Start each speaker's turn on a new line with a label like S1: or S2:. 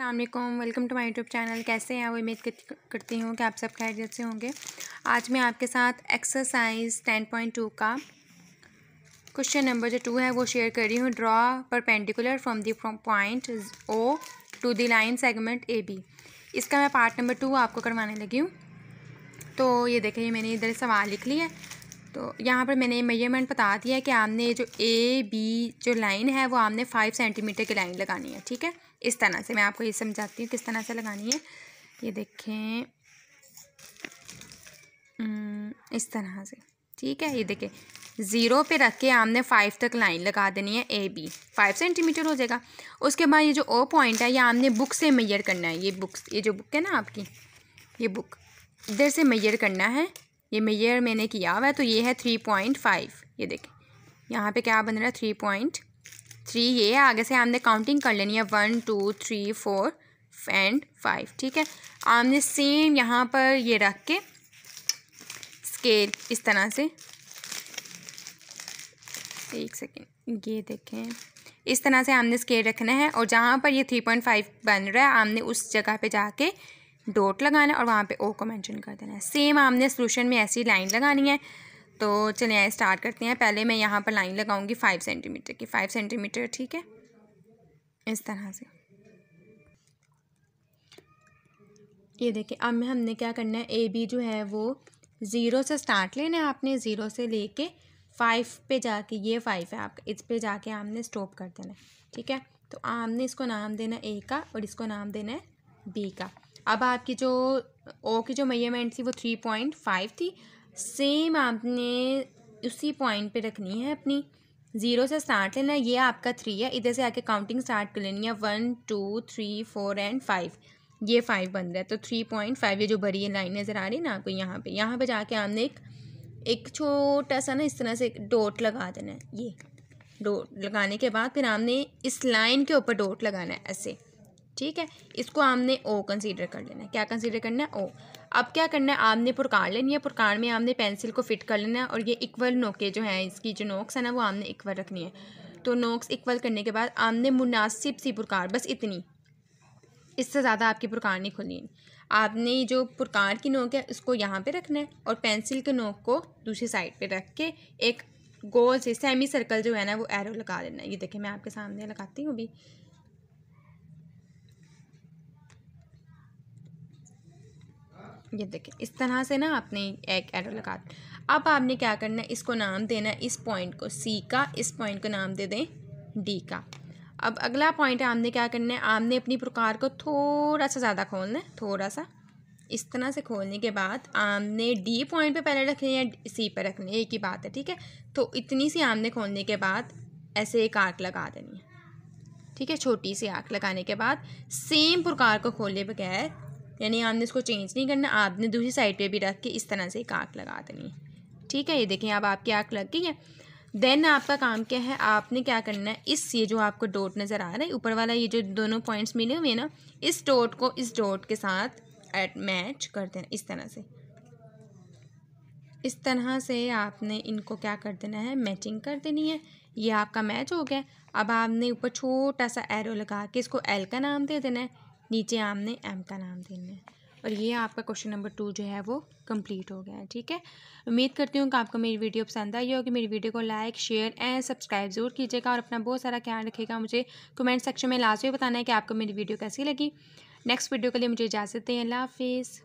S1: अल्लाम welcome to my YouTube channel कैसे हैं वो उम्मीद करती हूँ कि आप सब खैरियत से होंगे आज मैं आपके साथ एक्सरसाइज टेन पॉइंट टू का क्वेश्चन नंबर जो टू है वो शेयर कर रही हूँ draw perpendicular from the point O to the line segment A B इसका मैं पार्ट नंबर टू आपको करवाने लगी हूँ तो ये देखिए मैंने इधर सवाल लिख लिया तो यहाँ पर मैंने मेजरमेंट बता दिया कि आपने जो ए बी जो लाइन है वो आपने फाइव सेंटीमीटर की लाइन लगानी है ठीक है इस तरह से मैं आपको ये समझाती हूँ किस तरह से लगानी है ये देखें हम्म, इस तरह से ठीक है ये देखें ज़ीरो पे रख के आपने फाइव तक लाइन लगा देनी है ए बी फाइव सेंटीमीटर हो जाएगा उसके बाद ये जो ओ पॉइंट है ये आपने बुक से मैयर करना है ये बुक ये जो बुक है ना आपकी ये बुक इधर से मैयर करना है ये मैयर मैंने किया हुआ है तो ये है थ्री पॉइंट फाइव ये देखें यहाँ पे क्या बन रहा है थ्री पॉइंट थ्री ये है आगे से हमने काउंटिंग कर लेनी है one two three four and five ठीक है हमने सेम यहाँ पर ये रख के स्केल इस तरह से एक सेकेंड ये देखें इस तरह से हमने स्केल रखना है और जहाँ पर ये थ्री पॉइंट फाइव बन रहा है हमने उस जगह पे जाके डॉट लगाना और वहाँ पे ओ को मेंशन कर देना है सेम हमने सोल्यूशन में ऐसी लाइन लगानी है तो चलिए आए स्टार्ट करते हैं पहले मैं यहाँ पर लाइन लगाऊंगी फाइव सेंटीमीटर की फाइव सेंटीमीटर ठीक है इस तरह से ये देखिए अब हमने क्या करना है ए बी जो है वो ज़ीरो से स्टार्ट लेना है आपने ज़ीरो से लेके फाइव पे जाके ये फाइव है आपका इस पे जाके आपने स्टॉप कर देना है ठीक है तो आपने इसको नाम देना है ए का और इसको नाम देना है बी का अब आपकी जो ओ की जो मेजरमेंट थी वो थ्री पॉइंट फाइव थी सेम आपने उसी पॉइंट पे रखनी है अपनी ज़ीरो से स्टार्ट लेना ये आपका थ्री है इधर से आके काउंटिंग स्टार्ट कर लेनी है one two three four and five ये फाइव बन रहा है तो थ्री पॉइंट फाइव ये जो भरी है लाइन नज़र आ रही है ना आपको यहाँ पे यहाँ पे जाके आपने एक एक छोटा सा ना इस तरह से एक डोट लगा देना है ये डोट लगाने के बाद फिर आपने इस लाइन के ऊपर डोट लगाना है ऐसे ठीक है इसको आपने ओ कंसीडर कर लेना है क्या कंसीडर करना है ओ अब क्या करना है आपने पुरकार लेनी है पुरकार में आपने पेंसिल को फिट कर लेना है और ये इक्वल नोके जो है इसकी जो नोक्स है ना वो आपने इक्वल रखनी है तो नोक्स इक्वल करने के बाद आपने मुनासिब सी पुरकार बस इतनी इससे ज़्यादा आपकी पुरकार नहीं खुलनी है आपने जो पुरकार की नोक है उसको यहाँ पर रखना है और पेंसिल के नोक को दूसरी साइड पर रख के एक गोल से सेमी सर्कल जो है ना वो एरो लगा लेना है ये देखिए मैं आपके सामने लगाती हूँ अभी ये देखें इस तरह से ना आपने एक एरो लगा अब आपने क्या करना है इसको नाम देना है इस पॉइंट को सी का इस पॉइंट को नाम दे दें डी का अब अगला पॉइंट है आपने क्या करना है आपने अपनी प्रकार को थोड़ा सा ज़्यादा खोलना है थोड़ा सा इस तरह से खोलने के बाद आमने डी पॉइंट पे पहले रखने या सी पे रखने एक ही बात है ठीक है तो इतनी सी आमने खोलने के बाद ऐसे एक आर्क लगा देनी है ठीक है छोटी सी आँख लगाने के बाद सेम प्रकार को खोले बगैर यानी आपने इसको चेंज नहीं करना आपने दूसरी साइड पे भी रख के इस तरह से एक आँख लगा देनी ठीक है ये देखें अब आपकी आँख लग गई है देन आपका काम क्या है आपने क्या करना है इस ये जो आपको डोट नज़र आ रहा है ऊपर वाला ये जो दोनों पॉइंट्स मिले हुए हैं ना इस डोट को इस डोट के साथ एट मैच कर देना इस तरह से इस तरह से आपने इनको क्या कर देना है मैचिंग कर देनी है ये आपका मैच हो गया अब आपने ऊपर छोटा सा एरो लगा के इसको एल का नाम दे देना है नीचे आपने एम का नाम देना है और ये आपका क्वेश्चन नंबर टू जो है वो कंप्लीट हो गया है ठीक है उम्मीद करती हूँ कि आपको मेरी वीडियो पसंद आई होगी मेरी वीडियो को लाइक शेयर एंड सब्सक्राइब जरूर कीजिएगा और अपना बहुत सारा ख्याल रखिएगा मुझे कमेंट सेक्शन में लाजमी बताना है कि आपको मेरी वीडियो कैसी लगी नेक्स्ट वीडियो के लिए मुझे इजाज़त दें अल्लाह हाफिज़